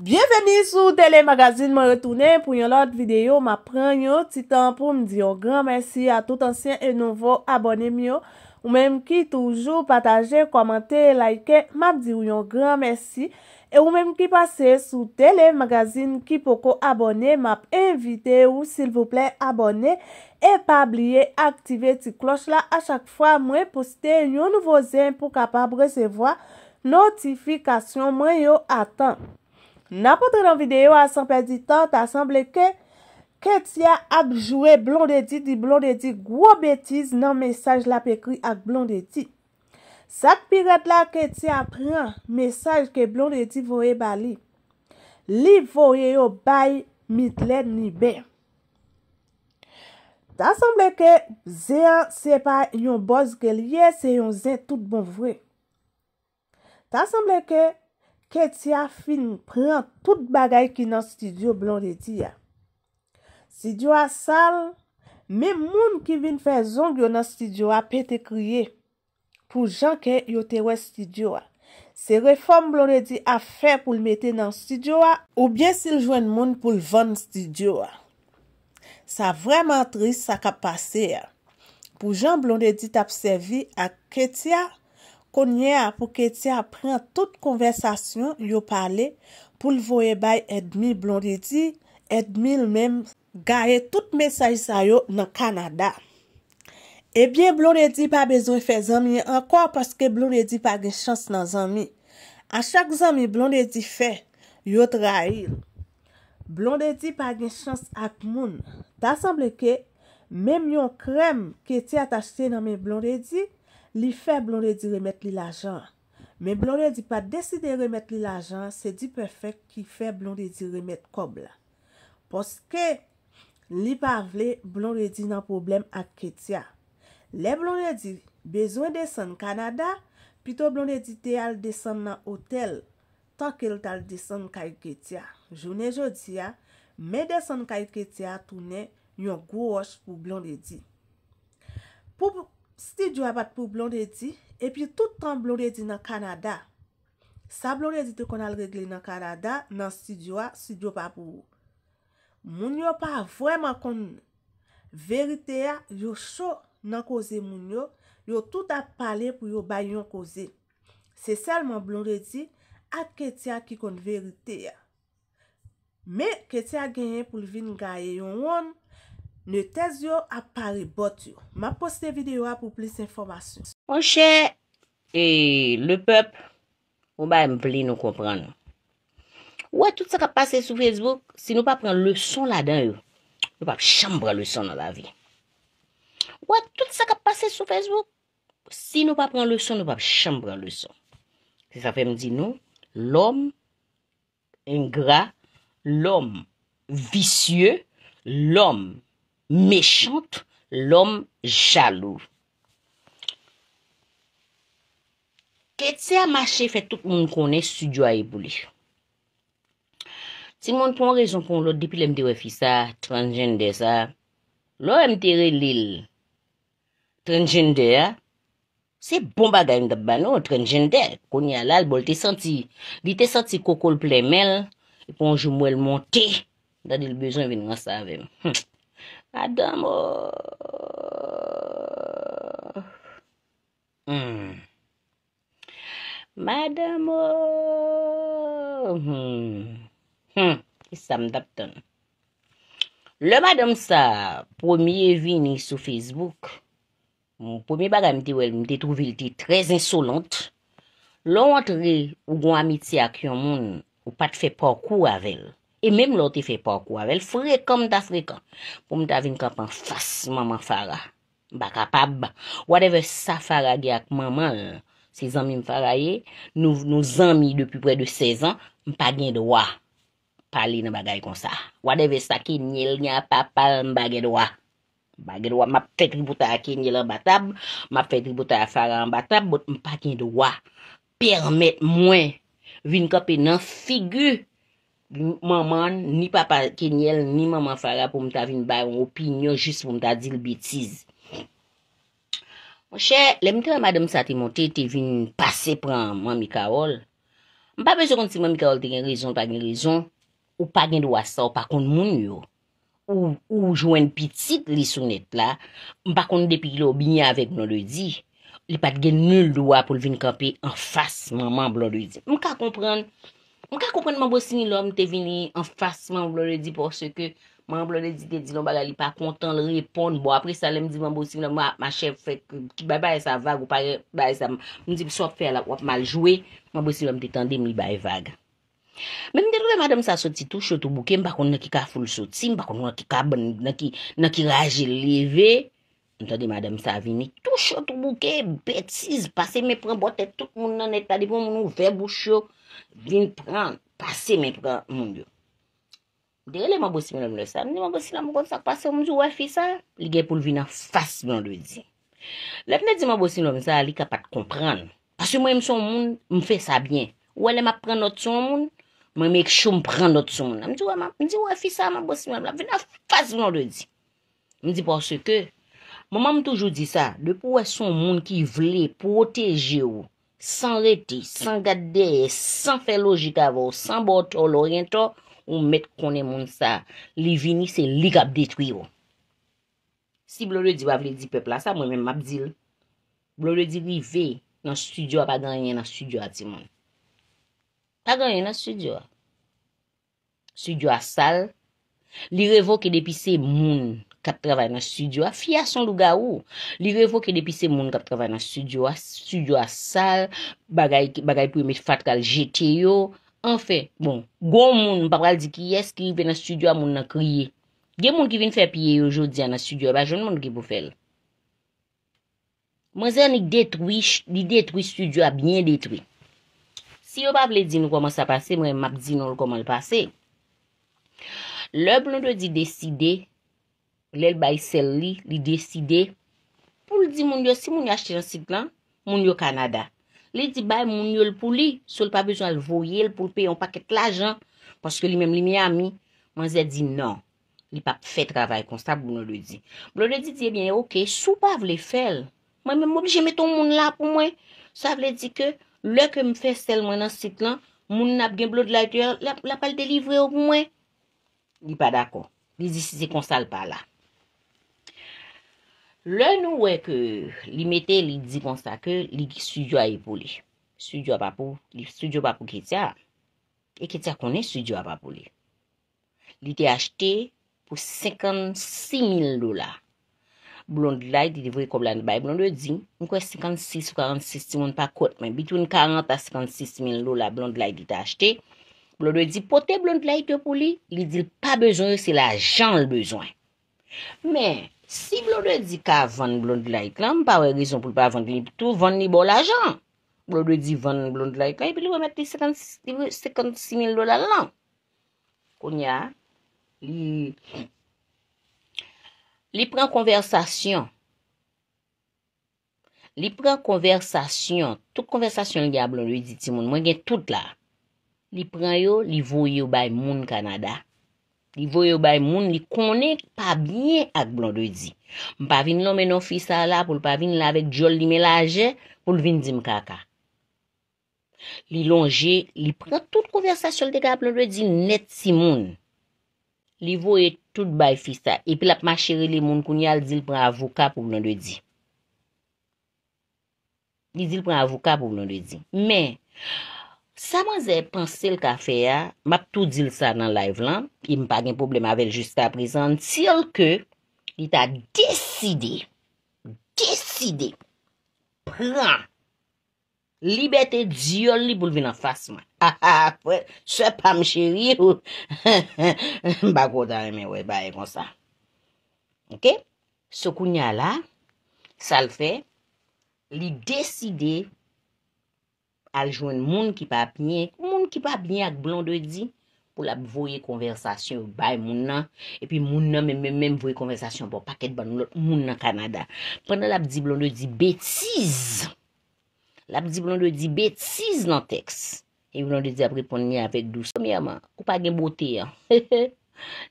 Bienveni sou telemagazin mwen retounen pou yon lot videyo. Ma pren yon titan pou mdi yon gran mersi a tout ansyen e nouvo abonem yo. Ou menm ki toujou pataje, komante, laike, map di yon gran mersi. Ou menm ki pase sou telemagazin ki poko abonem, map invite ou silvouple abonem. E pa bliye aktive ti kloch la a chak fwa mwen poste yon nouvo zen pou kapab resevoa notifikasyon mwen yo atan. N apotre nan videyo a sanpe di tan, ta sanble ke, ke tia ak jowe blondeti di blondeti gwo betiz nan mesaj la pekri ak blondeti. Sak pirat la ke tia apren, mesaj ke blondeti vowe bali. Li vowe yo bayi mitle ni ben. Ta sanble ke, ze an se pa yon boz gelye, se yon ze tout bon vwe. Ta sanble ke, Ketya fin pren tout bagay ki nan studio blon redi ya. Studio a sal, men moun ki vin fe zonk yo nan studio a pe te kriye. Pou jan ken yo te we studio a. Se reform blon redi a fe pou l mette nan studio a, ou bien si l jwen moun pou l ven studio a. Sa vreman tris sa ka pase ya. Pou jan blon redi tap sevi a Ketya, konye a pou ke ti apren tout konversasyon yo pale pou l voye bay Edmi Blondedi, Edmi l menm gae tout mesaj sayo nan Kanada. Ebyen Blondedi pa bezoy fe zanmi ankor paske Blondedi pa gen chans nan zanmi. A chak zanmi Blondedi fe, yo tra il. Blondedi pa gen chans ak moun. Ta sanble ke menm yon krem ke ti atashe nanme Blondedi, li fe blon redi remet li lajan. Men blon redi pa deside remet li lajan, se di pefek ki fe blon redi remet kob la. Poske, li pavle, blon redi nan problem ak ketia. Bon, le blon redi, bezwen desen Kanada, pito blon redi te al desen nan hotel, tanke l tal desen kay ketia. Jounen jodi ya, men desen kay ketia, tou ne yon gwo wosh pou blon redi. Pou pou, Stidyo apat pou blon redi, epi toutan blon redi nan Kanada. Sa blon redi te kon al regle nan Kanada, nan stidyo a, stidyo pa pou ou. Moun yo pa vweman kon verite a, yo so nan koze moun yo, yo tout ap pale pou yo bayon koze. Se selman blon redi, ak ketia ki kon verite a. Me, ketia genye pou li vin gaye yon won, Ne tez yo apari bot yo. Ma poste videyo a pou plis informasyon. On chè, e le pep, ou ba m vli nou kompran nou. Ou a tout sa ka pase sou Facebook, si nou pa pran lè son la den yo, nou pa chanm pran lè son nan la vi. Ou a tout sa ka pase sou Facebook, si nou pa pran lè son, nou pa chanm pran lè son. Se sa fèm di nou, l'om, en gra, l'om, visye, l'om, Mèchant, lòm jalou. Kè tse a mèche fè tout moun konè sujwa e boulè. Ti moun pon rezon kon lò depi lèm te wè fi sa, transjen de sa, lò mèm te rè lèl, transjen de ya, se bomba gèm dè banon, transjen de, kon yalal, bol te senti, li te senti kokol ple men, e pon jom wèl monte, dèl bezon vin nan sa vèm. Hmm. Oh. Hmm. Madame o... Madame o... Le madame sa, premier vini sou Facebook. Mwen pomi baga mte wel, mte trouvi lte trez insolante. Lè wantre ou gwen amiti ak yon moun ou pat fe pokou avel. E mèm lò ti fèpòk wavèl, frèkòm ta frèkòm. Poum ta vin kop an fass maman fara. Mbak apab. Wadève sa fara gè ak maman, se zanmi mfaraye, nou zanmi dèpè prè de sezan, mpa gen dowa. Pali nan bagay kon sa. Wadève sa ki nye lnya papal mbagè dowa. Mbagè dowa map fè tributa a ki nye lè batab, map fè tributa a fara an batab, bot mpa gen dowa. Permèt mwen vin kopi nan figu Maman, ni papa kenyel, ni maman fara pou mta vin bayon opinyon jist pou mta dil bitiz. Mwen chè, lèm tèmè madèm sa te montè, te vin pase pran mami Karol. Mpa bezon kon si mami Karol te gen rezon pagn rezon, ou pagn dwa sa ou pakon moun yo. Ou jouen pitit lisounet la, mpa kon depi glò binyan avèk mwen do di. Li pat gen nul dwa pou vin kapè an fas maman blon do di. Mwen ka kompran, Mwen ka kompwen mwen bousini lòm te vini enfas mwen blore di porsè ke mwen blore di te di lòm baga li pa kontan lè repon bo apre sa lèm di mwen bousini lòm ma chèf fèk ki bay baye sa vag ou pa baye sa moun di pi sop fè lòm wap maljouè mwen bousini lòm te tende mi baye vag. Men mwen de lòm adèm sa soti tou chotou bouke mwen bakon nou ki ka foul soti mwen bakon nou ki ka bon nou ki nou ki raje leve. Mta di madèm sa vini tou chotou bouke, betiz, pase mè pren botè, tout moun nan etade pou moun nou ve bouchok, vini pren, pase mè pren, moun diyo. Dè le mwen bousi mè nan moun le sa, mwen mwen bousi nan moun kon sak pase, mwen diyo wè fi sa, li gen pou l vina fass moun de di. Le mwen de di mwen bousi nan moun sa, li kapat kompran, pasu mwen mson moun mwen fe sa bien, wè le mwen pren not son moun, mwen mwen ek chou mwen pren not son moun. Mwen diyo wè fi sa, mwen bousi nan moun la, vina fass moun de Mon mam toujou di sa, de pou wè son moun ki vle proteje ou, san rete, san gade, san fe logika vou, san bot ou lorien to, ou met kone moun sa, li vini se lik ap detwivo. Si blodo di wavle di pepla sa, mwen men map dil. Blodo di li ve nan sujwa pa ganye nan sujwa di moun. Pa ganye nan sujwa. Sujwa sal. Li revoke depi se moun. Kap travay nan studio a fia son luga ou. Li revoke depi se moun kap travay nan studio a. Studio a sal. Bagay pou imet fat kal jete yo. Enfè, bon. Gon moun. Mpapal di ki yes ki ven nan studio a moun nan kriye. Gen moun ki ven fè piye yo jodia nan studio a. Ba joun moun ki pou fèl. Mwazè anik detwish. Di detwish studio a. Bien detwish. Si yo paple di nou koman sa pase. Mwen map di nou koman le pase. Lèp nou do di desidey. Le l bay sel li, li deside, pou l di moun yo, si moun yo achete jan sit lan, moun yo Kanada. Li di bay moun yo l pou li, sou l pa bezwa l voye, l pou l peyon paket l ajan, paske li menm li mi ami, moun ze di nan, li pa pfe travay konsta blon do di. Blon do di di eh ebyen, ok, sou pa vle fel, mwen mwen mou li jeme ton moun la pou mwen, sa vle di ke, le ke mfe sel mwen nan sit lan, moun nan ap gen blon do la, la pal delivre ou pou mwen, li pa dako, li di si se konstal pa la. Lè nou wè ke li metè li di konsta ke li sujwa e pou li. Sujwa pa pou, li sujwa pa pou Ketia. E Ketia konè sujwa pa pou li. Li te achte pou 56.000 dola. Blond light li devoye koblan baye. Blond light li devoye 56.000 dola. Si moun pa kot, mwen bitoun 40.000 a 56.000 dola blond light li te achte. Blond light li potè blond light pou li, li dil pa bezwen, se la jan lbezwen. Mè. Si blondwe di ka van blond like la, mpa we rizon pou pa van glip tou, van li bol ajan. Blondwe di van blond like la, epi li wame te sekansi mil do la lan. Konya, li pran konversasyon. Li pran konversasyon, tout konversasyon li a blondwe di ti moun, mwen gen tout la. Li pran yo, li vou yo bay moun Kanada. Li vo yo bay moun, li konen pa bine ak blan do di. M pa vin lò menon fisa la, pou l pa vin la vek jol li melaje, pou l vin di m kaka. Li longe, li pre tout konversasyon de ka blan do di net si moun. Li vo yo tout bay fisa. E pil ap ma chere li moun koun yal di l pre avoka pou blan do di. Di di l pre avoka pou blan do di. Men... Saman zè yè pansè l ka fè ya, ma tout dil sa nan live lan, pi mpa gen problem avèl jist apresan, si yol ke, li ta deside, deside, pran, libetè diyon li bou l vi nan fass man. Ha ha ha, se pa m chéri, he he he, bako ta remè wè, ba yè e kon sa. Ok? So kounya la, sal fè, li deside, pran, aljwen moun ki pa ap nye, moun ki pa ap nye ak blon do di, pou la pou voye konversasyon, bay moun nan, epi moun nan men men voye konversasyon, pou paket ban moun nan Kanada. Pwennan la pou di blon do di, betiz! La pou di blon do di, betiz nan teks! E blon do di apri pou nye avek dou. Kou pa gen bote ya.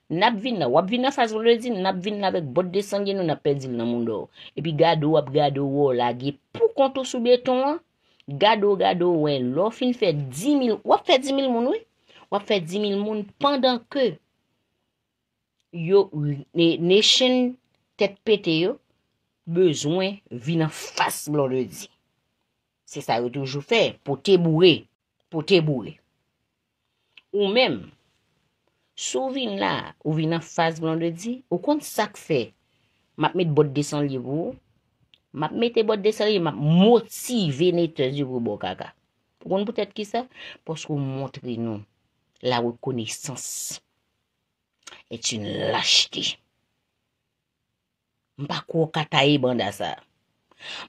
Nap vin nan, wap vin nan fasyon do di, nap vin nan avek bot de sangye nou na pedil nan moun do. Epi gado wap gado wou, lage pou konto sou beton an, Gado gado wen lo fin fè 10.000, wap fè 10.000 moun wè? Wap fè 10.000 moun pandan ke yo ne chen tet pete yo, bezwen vin an fas blan de di. Se sa yo toujou fè, pou te boure, pou te boure. Ou men, sou vin la, ou vin an fas blan de di, ou kont sa k fè, map met bot 200 livou, Map mette bot de sa li, map moti ve ne tezi pou bo kaka. Pou kon poutet ki sa? Pouskou montre nou la wikoneysans eti lachite. Mpa kou kata e bandasa.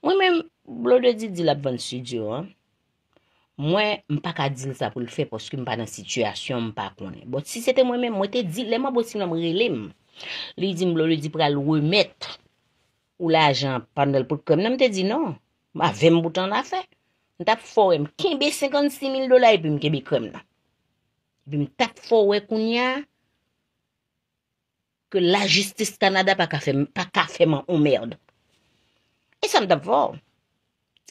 Mwen men, blode di di la pwensidyo. Mwen mpa kadin sa pou l fe poskou mpa nan sityasyon mpa konen. Bout si sete mwen men, mwen te di, leman bousi nan mrelem. Li di mblode di pral wimetre. Ou la ajan pandel pou krem nan, m te di non. Ma ve m boutan na fe. M tap forem, kembe 56.000 dola, epi m kembe krem nan. Epi m tap forem koun ya, ke la Justice Canada pa ka fèman ou merd. E sa m tap forem.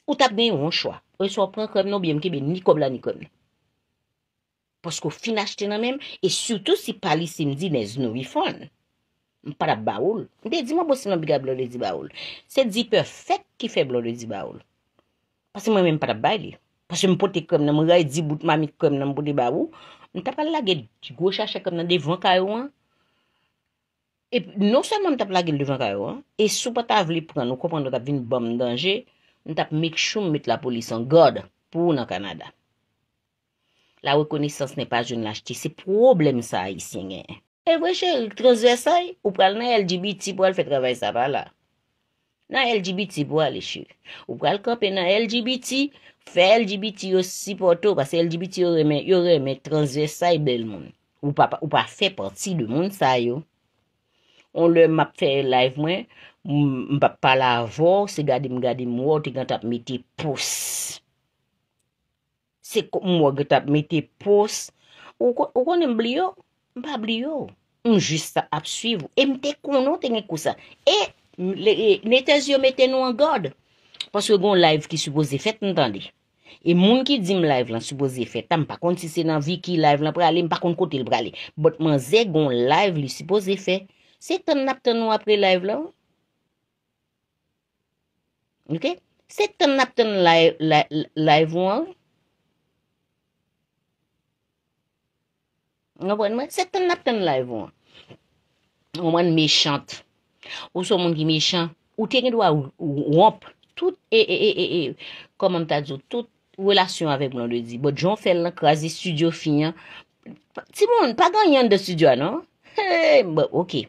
Ou tap ben yon chwa. Ou e so apren krem nan, biye m kembe ni kob la ni krem nan. Posko finach tenan men, e soutou si pali si m di ne z nou yifon nan. Mpar ap baoul. De di mwa bo si nan biga blode di baoul. Se di pefek ki fe blode di baoul. Pase mwen men mpar ap bay li. Pase mwen pote kom nan mwen raye di bout mamik kom nan mwen pote baoul. Mwen tapal lage di gwo chache kom nan devon kayouan. E non seman mwen tapal lage devon kayouan. E sou pa taveli pou nan nou kompando tap vin bom nan denje. Mwen tapal mik choum mit la polis an god pou nan Kanada. La wekonesans ne pa joun la chiti. Se problem sa yisi nge. E eh, wè chè transversay, ou pral nan LGBT pou al fè travèy sa pa la. Nan LGBT pou al e chè. Ou pral kapè nan LGBT, fè LGBT yo sipoto, pasè LGBT yo remè transversay bel moun. Ou pa fè parti de moun sa yo. On lè map fè live mwen, mpa pala avò, se gadi m gadi m wò, te gant ap meti pòs. Se m wò gant ap meti pòs, ou kon m bli yo, m pa bli yo. Un jist ap suiv ou. E mte konon tenye kousa. E netezyo meten nou an god. Paske gon live ki soubouze fet, ntande. E moun ki dim live lan soubouze fet, tam pa konti se nan viki live lan pre ale, mpa konti kote le pre ale. Bot man zè gon live li soubouze fet, se ten nap ten nou apre live lan ou? Ok? Se ten nap ten live ou an ou? Mwen mwen mechant, ou sou moun ki mechant, ou tenye dwa wop, tout e-e-e-e-e, komantaj ou, tout relasyon avèk mwen de di. Bo, diyon fèl nan kwa zi studio finyan, ti moun, pa gan yon de studio nan, non? he-he-he, bo, ok.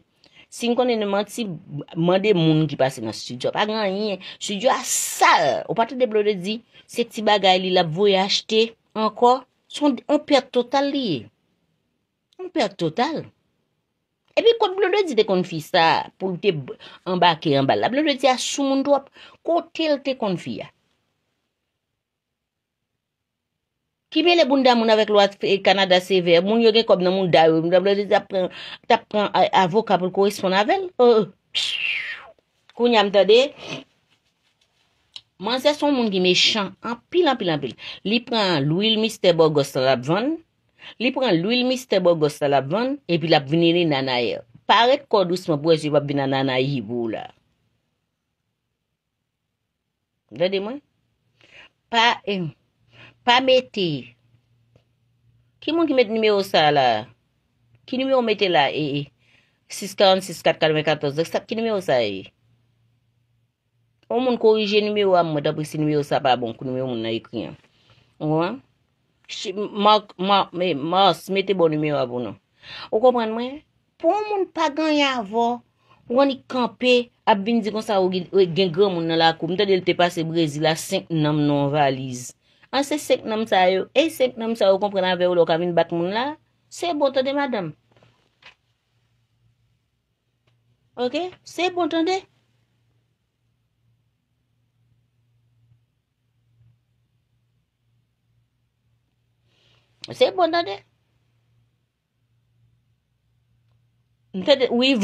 Sin konen nan man ti, man de moun ki pase nan studio, pa gan yon, studio a sa, ou pati de blo de di, se ti bagay li la voye achete, anko, son, on per total liye. moun pèr total. E pi kote blon do di te konfi sa pou te mba ki mba la. Blon do di a sou moun do ap kote l te konfi ya. Ki mè le bunda moun avek loat kanada sever, moun yo gen kob nan moun da ou. Blon do di tap pran avoka pou l korispon avèn. Koun yam tade. Man se son moun ki me chan anpil anpil anpil. Li pran louil mister bò gos rabvan. Li pran lwil miste bo gos la ban, epi la vini li nanay. Pa arek kou dousman pou e jivap vina nanay hibou la. Dade mwen? Pa, e, pa meti. Ki mwen ki meti nime o sa la? Ki nime o meti la e? 6, 40, 6, 4, 4, 4, 5, 6, 7, ki nime o sa e? O moun korije nime o am, mwen tapri si nime o sa pa bon, kou nime o moun na yikriyan. O mwen? Mors, mette bon numera bon nou Ou kompren mwen Pon moun pa ganyan vò Ou ganyan kampe A bin di kon sa ou gen ganyan moun nan la kou Mwen te de lte pase Brezi la 5 nanm nan valiz An se 5 nanm sa yo E 5 nanm sa ou kompren an vè ou lò kamin bat moun la Se bon tonde madame Ok, se bon tonde Se bon nade? Nte de ouiv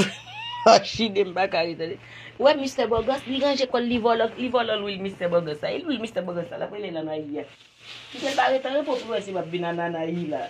Ha, shi dem baka rite de We Mr. Bogos, li ganje kon li volon Li volon wil Mr. Bogos Il vil Mr. Bogos alap, il el anayi ya Mite bari tanen pou pwen si wap binan anayi la